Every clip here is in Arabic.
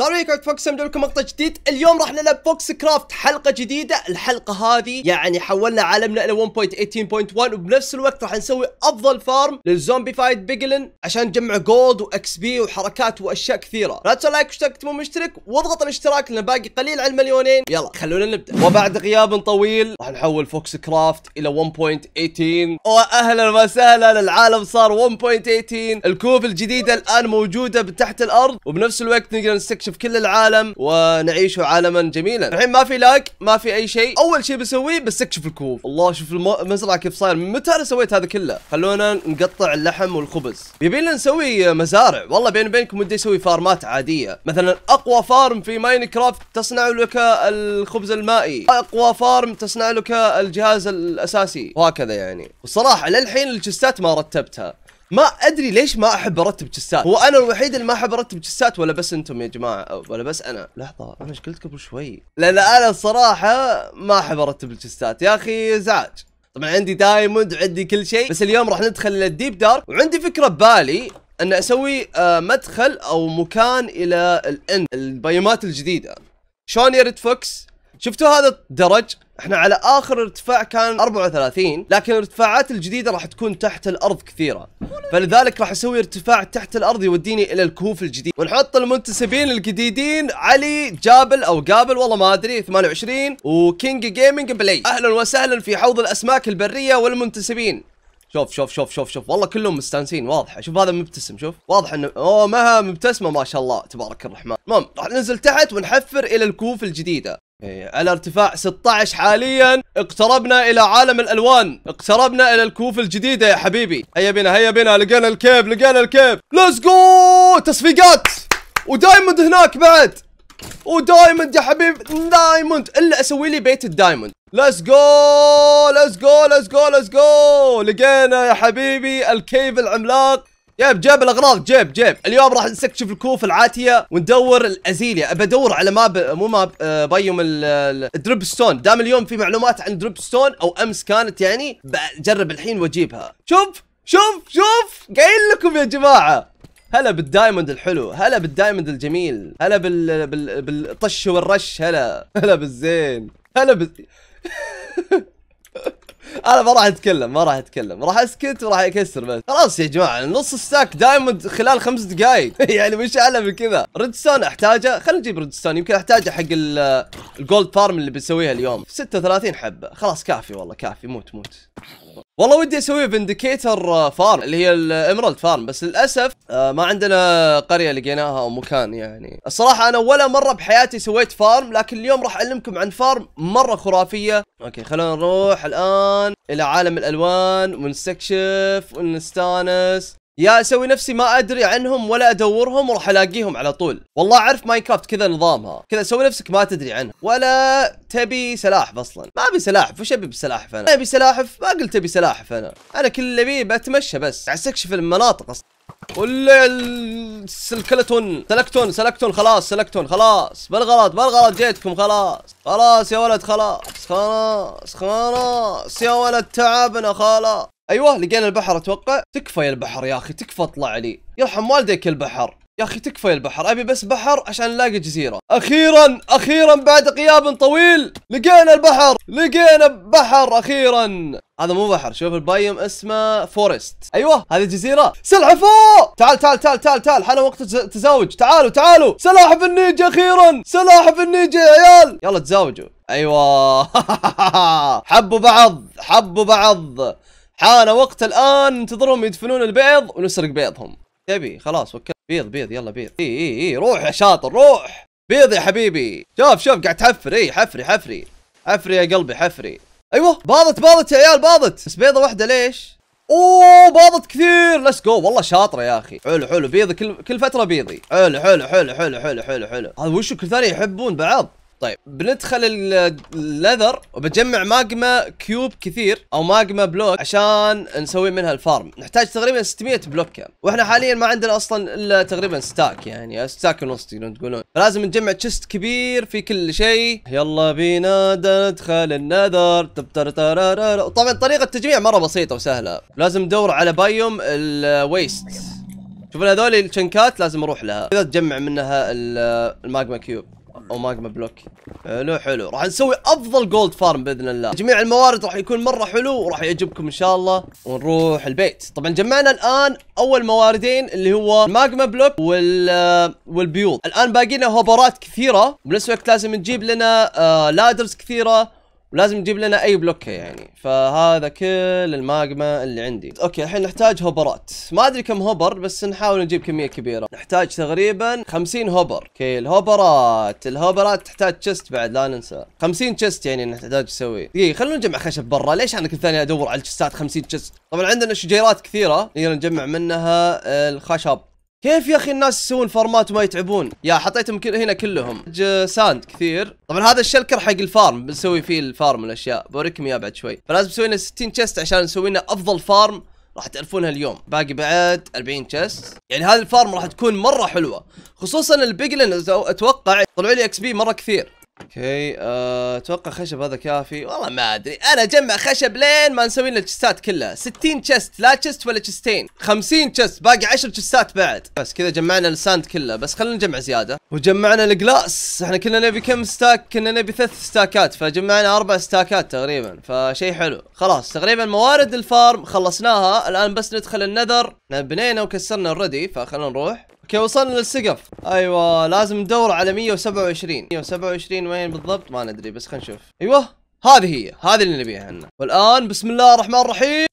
السلام عليكم فوكس لكم مقطع جديد اليوم راح نلعب فوكس كرافت حلقه جديده الحلقه هذه يعني حولنا عالمنا الى 1.18.1 وبنفس الوقت راح نسوي افضل فارم للزومبي فايت بيجلن عشان نجمع جولد واكس بي وحركات واشياء كثيره لا تنسوا لايك واشتراك مو مشترك واضغط الاشتراك لان باقي قليل على المليونين يلا خلونا نبدا وبعد غياب طويل راح نحول فوكس كرافت الى 1.18 واهلا وسهلا العالم صار 1.18 الكوف الجديده الان موجوده تحت الارض وبنفس الوقت نقدر نستكشف نستكشف كل العالم ونعيش عالما جميلا الحين ما في لاك ما في اي شيء اول شيء بسويه بستكشف الكهوف الله شوف المزرعه كيف صاير من متى انا سويت هذا كله خلونا نقطع اللحم والخبز يبينا نسوي مزارع والله بيني وبينكم ودي اسوي فارمات عاديه مثلا اقوى فارم في ماينكرافت تصنع لك الخبز المائي اقوى فارم تصنع لك الجهاز الاساسي وهكذا يعني والصراحه للحين الجستات ما رتبتها ما ادري ليش ما احب ارتب جسات هو انا الوحيد اللي ما احب ارتب جسات ولا بس انتم يا جماعه ولا بس انا لحظه انا ايش قلت قبل شوي لان انا الصراحه ما احب ارتب الجسات يا اخي ازعاج طبعا عندي دايموند وعندي كل شيء بس اليوم راح ندخل للديب دارك وعندي فكره ببالي ان اسوي آه، مدخل او مكان الى الاند البيومات الجديده شلون يا ريد فوكس شفتوا هذا الدرج احنا على اخر ارتفاع كان 34 لكن الارتفاعات الجديده راح تكون تحت الارض كثيره فلذلك راح اسوي ارتفاع تحت الارض يوديني الى الكهوف الجديد ونحط المنتسبين الجديدين علي جابل او قابل والله ما ادري 28 وكينج جيمنج بلاي اهلا وسهلا في حوض الاسماك البريه والمنتسبين شوف شوف شوف شوف شوف والله كلهم مستانسين واضحه شوف هذا مبتسم شوف واضح انه اوه مها مبتسمه ما شاء الله تبارك الرحمن المهم راح ننزل تحت ونحفر الى الكهوف الجديده إيه على ارتفاع 16 حاليا اقتربنا الى عالم الالوان اقتربنا الى الكهوف الجديدة يا حبيبي هيا بنا هيا بنا لقينا الكيف لقينا الكيف ليتس جو تصفيقات ودايموند هناك بعد ودايموند يا حبيبي دايموند الا اسوي لي بيت الدايموند ليتس جو ليتس جو ليتس جو ليتس جو لقينا يا حبيبي الكيف العملاق جيب جيب الاغراض جيب جيب اليوم راح نستكشف الكوف العاتيه وندور الازيليا ابى ادور على ماب مو ماب آه، بايوم الدروب ستون دام اليوم في معلومات عن دروب ستون او امس كانت يعني بجرب الحين واجيبها شوف شوف شوف قايل لكم يا جماعه هلا بالدايموند الحلو هلا بالدايموند الجميل هلا بال... بال... بالطش والرش هلا هلا بالزين هلا بال انا ما راح اتكلم ما راح اتكلم راح اسكت وراح اكسر بس خلاص يا جماعه نص الساك دايموند خلال خمس دقائق يعني مش اعلى من كذا ريدستون احتاجه خلينا نجيب ريدستون يمكن احتاجه حق ال الجولد فارم اللي بنسويها اليوم 36 حبه خلاص كافي والله كافي موت موت والله ودي اسوي فنديكيتر فارم آه، اللي هي الاميرالد فارم بس للاسف آه، ما عندنا قريه لقيناها او مكان يعني الصراحه انا ولا مره بحياتي سويت فارم لكن اليوم راح اعلمكم عن فارم مره خرافيه اوكي خلونا نروح الان الى عالم الالوان ونستكشف ونستانس يا اسوي نفسي ما ادري عنهم ولا ادورهم وراح الاقيهم على طول والله اعرف ماينكرافت كذا نظامها كذا سوي نفسك ما تدري عنه ولا تبي سلاحف اصلا ما ابي سلاحف وش ابي بسلاحف انا ابي سلاحف ما قلت ابي سلاحف انا انا كل اللي ابيه بتمشى بس استكشف المناطق اصلا ولا السلكلتون سلكتون سلكتون خلاص سلكتون خلاص بالغلط بالغلط جيتكم خلاص خلاص يا ولد خلاص خلاص خلاص يا ولد تعبنا خلاص ايوه لقينا البحر اتوقع تكفى يا البحر يا اخي تكفى اطلع لي يرحم والديك البحر يا اخي تكفى يا البحر ابي بس بحر عشان نلاقي جزيره اخيرا اخيرا بعد غياب طويل لقينا البحر لقينا بحر اخيرا هذا مو بحر شوف البايم اسمه فورست ايوه هذه جزيره سلحفاه تعال تعال تعال تعال تعال حان وقت التزاوج تعالوا تعالوا سلاحف النيجا اخيرا سلاحف النيجا يا عيال يلا تزاوجوا ايوه حبوا بعض حبوا بعض حان وقت الان ننتظرهم يدفنون البيض ونسرق بيضهم تبي خلاص وكل بيض بيض يلا بيض اي اي اي روح يا شاطر روح بيض يا حبيبي شوف شوف قاعد تحفر اي حفري حفري حفري يا قلبي حفري ايوه باضت باضت يا عيال باضت بس بيضه واحده ليش اوه باضت كثير ليتس جو والله شاطره يا اخي حلو حلو بيض كل كل فتره بيضي حلو حلو حلو حلو حلو حلو هذا وشو كل ثانيه يحبون بعض طيب بندخل الليذر وبجمع ماجما كيوب كثير او ماجما بلوك عشان نسوي منها الفارم نحتاج تقريبا 600 بلوك واحنا حاليا ما عندنا اصلا الا تقريبا ستاك يعني ستاك ونص تقدرون تقولون فلازم نجمع تشست كبير في كل شيء يلا بينا ندخل النذر طبعا طريقه التجميع مره بسيطه وسهله لازم ندور على بايوم الويست شوف هذول الشنكات لازم اروح لها كذا تجمع منها الماجما كيوب او ماجما بلوك حلو آه، حلو راح نسوي افضل جولد فارم باذن الله جميع الموارد راح يكون مره حلو وراح يعجبكم ان شاء الله ونروح البيت طبعا جمعنا الان اول مواردين اللي هو الماجما بلوك وال آه، والبيوض الان باقي لنا هوبرات كثيره وبنفس الوقت لازم نجيب لنا آه، لادرز كثيره ولازم نجيب لنا اي بلوكه يعني فهذا كل الماجما اللي عندي اوكي الحين نحتاج هوبرات ما ادري كم هوبر بس نحاول نجيب كميه كبيره نحتاج تقريبا 50 هوبر اوكي الهوبرات الهوبرات تحتاج تشست بعد لا ننسى 50 تشست يعني نحتاج نسوي دقيقه خلونا نجمع خشب برا ليش انا كل ثانيه ادور على الشستات 50 تشست طبعا عندنا شجيرات كثيره نقدر نجمع منها الخشب كيف يا اخي الناس يسوون فارمات وما يتعبون يا حطيتهم كل هنا كلهم ساند كثير طبعا هذا الشلكر حق الفارم بنسوي فيه الفارم الاشياء بوريكم اياه بعد شوي فلازم نسوي لنا 60 تشست عشان نسوي لنا افضل فارم راح تعرفونها اليوم باقي بعد 40 تشست يعني هذه الفارم راح تكون مره حلوه خصوصا البيجلن اتوقع طلعوا لي اكس بي مره كثير اوكي آه، اتوقع خشب هذا كافي والله ما ادري انا اجمع خشب لين ما نسوي لنا الشستات كلها 60 تشست لا تشست ولا تشستين 50 تشست باقي 10 تشستات بعد بس كذا جمعنا الساند كله بس خلينا نجمع زياده وجمعنا الجلاس احنا كنا نبي كم ستاك كنا نبي ثلاث ستاكات فجمعنا اربع ستاكات تقريبا فشيء حلو خلاص تقريبا موارد الفارم خلصناها الان بس ندخل النذر احنا بنينا وكسرنا اوريدي فخلينا نروح اوكي وصلنا للسقف ايوه لازم ندور على 127 127 وين بالضبط ما ندري بس خلينا نشوف ايوه هذه هي هذه اللي نبيها احنا والان بسم الله الرحمن الرحيم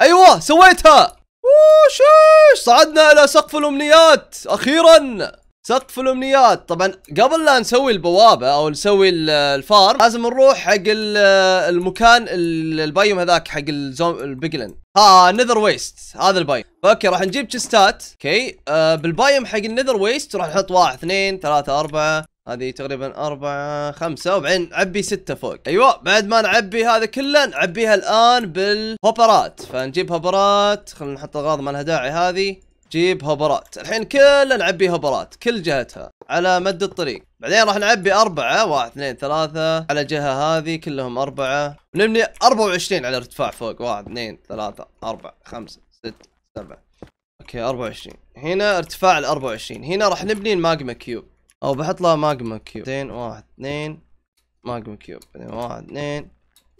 ايوه سويتها وشيش صعدنا الى سقف الامنيات اخيرا سقف الامنيات طبعا قبل لا نسوي البوابه او نسوي الفارم لازم نروح حق المكان البايوم هذاك حق البقلن ها نذر ويست هذا البايم اوكي راح نجيب تشستات اوكي آه بالبايم حق النذر ويست راح نحط واحد اثنين ثلاثة أربعة هذه تقريبا أربعة خمسة وبعدين عبي ستة فوق أيوة بعد ما نعبي هذا كله نعبيها الآن بالهوبرات فنجيب هوبرات خلينا نحط أغراض ما لها داعي هذه جيب هوبرات الحين كلنا نعبي هوبرات كل جهتها على مد الطريق بعدين راح نعبي أربعة واحد اثنين ثلاثة على الجهة هذه كلهم أربعة ونبني 24 على ارتفاع فوق واحد اثنين ثلاثة أربعة خمسة ستة سبعة اوكي 24 هنا ارتفاع ال 24 هنا راح نبني الماجما كيوب او بحط له ماجما كيوب اثنين واحد اثنين ماجما كيوب بعدين واحد اثنين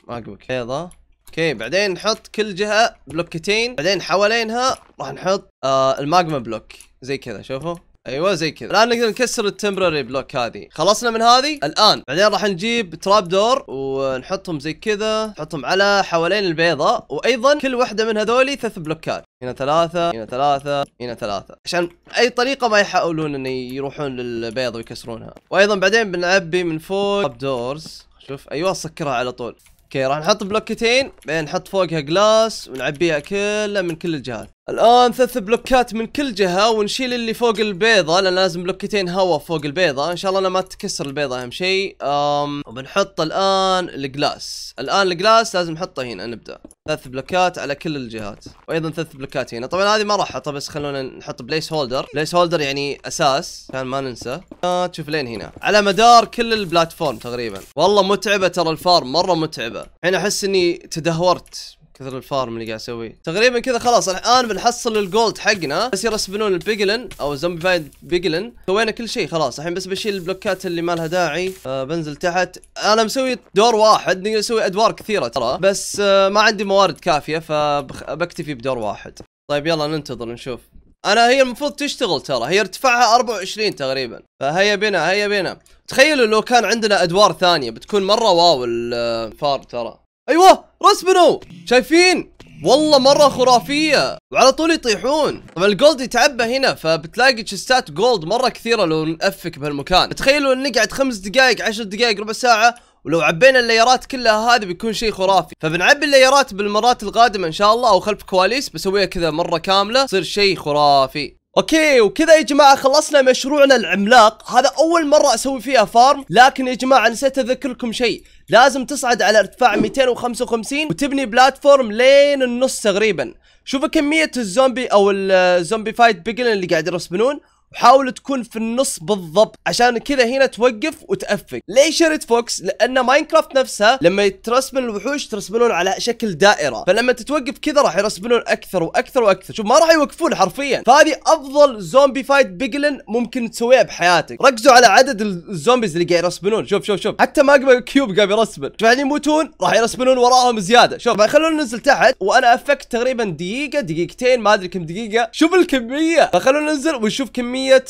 ماجما كيوب بيضة اوكي بعدين نحط كل جهه بلوكتين بعدين حوالينها راح نحط آه الماجما بلوك زي كذا شوفوا ايوه زي كذا الان نقدر نكسر التمبرري بلوك هذه خلصنا من هذه الان بعدين راح نجيب تراب دور ونحطهم زي كذا نحطهم على حوالين البيضه وايضا كل واحده من هذولي ثلاث بلوكات هنا ثلاثة هنا ثلاثة هنا ثلاثة عشان أي طريقة ما يحاولون أن يروحون للبيضة ويكسرونها وأيضا بعدين بنعبي من فوق تراب دورز شوف أيوة سكرها على طول اوكي راح نحط بلوكتين بعدين نحط فوقها جلاس ونعبيها كلها من كل الجهات الان ثلاث بلوكات من كل جهه ونشيل اللي فوق البيضه لان لازم بلوكتين هواء فوق البيضه ان شاء الله انا ما تكسر البيضه اهم شيء أم وبنحط الان الجلاس الان الجلاس لازم نحطه هنا نبدا ثلاث بلوكات على كل الجهات وايضا ثلاث بلوكات هنا طبعا هذه ما راح احطها بس خلونا نحط بليس هولدر بليس هولدر يعني اساس عشان ما ننسى آه تشوف لين هنا على مدار كل البلاتفورم تقريبا والله متعبه ترى الفارم مره متعبه الحين احس اني تدهورت كثر الفارم اللي قاعد اسويه تقريبا كذا خلاص الان بنحصل الجولد حقنا بس يرسبنون البيجلن او زومبي فايد بيجلن سوينا كل شيء خلاص الحين بس بشيل البلوكات اللي ما لها داعي آه بنزل تحت انا مسوي دور واحد نقدر نسوي ادوار كثيره ترى بس آه ما عندي موارد كافيه فبكتفي بدور واحد طيب يلا ننتظر نشوف انا هي المفروض تشتغل ترى هي ارتفاعها 24 تقريبا فهيا بنا هيا بنا تخيلوا لو كان عندنا ادوار ثانيه بتكون مره واو الفار آه، ترى ايوه رسبنوا شايفين والله مرة خرافية وعلى طول يطيحون طبعا الجولد يتعبى هنا فبتلاقي تشستات جولد مرة كثيرة لو نأفك بهالمكان تخيلوا نقعد خمس دقائق عشر دقائق ربع ساعة ولو عبينا الليرات كلها هذه بيكون شيء خرافي فبنعبي الليرات بالمرات القادمة ان شاء الله او خلف كواليس بسويها كذا مرة كاملة تصير شيء خرافي اوكي وكذا يا جماعه خلصنا مشروعنا العملاق هذا اول مره اسوي فيها فارم لكن يا جماعه نسيت اذكركم شيء لازم تصعد على ارتفاع 255 وتبني بلاتفورم لين النص تقريبا شوفوا كميه الزومبي او الزومبي فايت بيجلن اللي قاعد يرسبنون وحاول تكون في النص بالضبط عشان كذا هنا توقف وتأفق ليش يا ريد فوكس لان ماينكرافت نفسها لما يترسبن الوحوش ترسبنون على شكل دائره فلما تتوقف كذا راح يرسبنون اكثر واكثر واكثر شوف ما راح يوقفون حرفيا فهذه افضل زومبي فايت بيجلن ممكن تسويها بحياتك ركزوا على عدد الزومبيز اللي قاعد يرسبنون شوف شوف شوف حتى ماجما كيوب قاعد يرسبن شوف يعني يموتون راح يرسبنون وراهم زياده شوف خلونا ننزل تحت وانا افكت تقريبا دقيقه دقيقتين ما ادري كم دقيقه شوف الكميه فخلونا ننزل ونشوف كميه كميه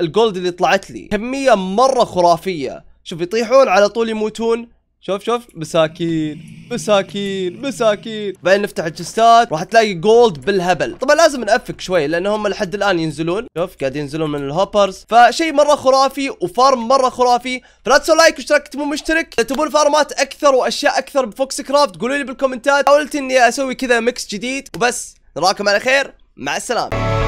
الجولد اللي طلعت لي كميه مره خرافيه شوف يطيحون على طول يموتون شوف شوف مساكين مساكين مساكين بعدين نفتح الجستات راح تلاقي جولد بالهبل طبعا لازم نأفك شوي لان هم لحد الان ينزلون شوف قاعد ينزلون من الهوبرز فشيء مره خرافي وفارم مره خرافي فلا تنسوا لايك واشتراك مو مشترك اذا تبون فارمات اكثر واشياء اكثر بفوكس كرافت قولوا لي بالكومنتات حاولت اني اسوي كذا ميكس جديد وبس نراكم على خير مع السلامه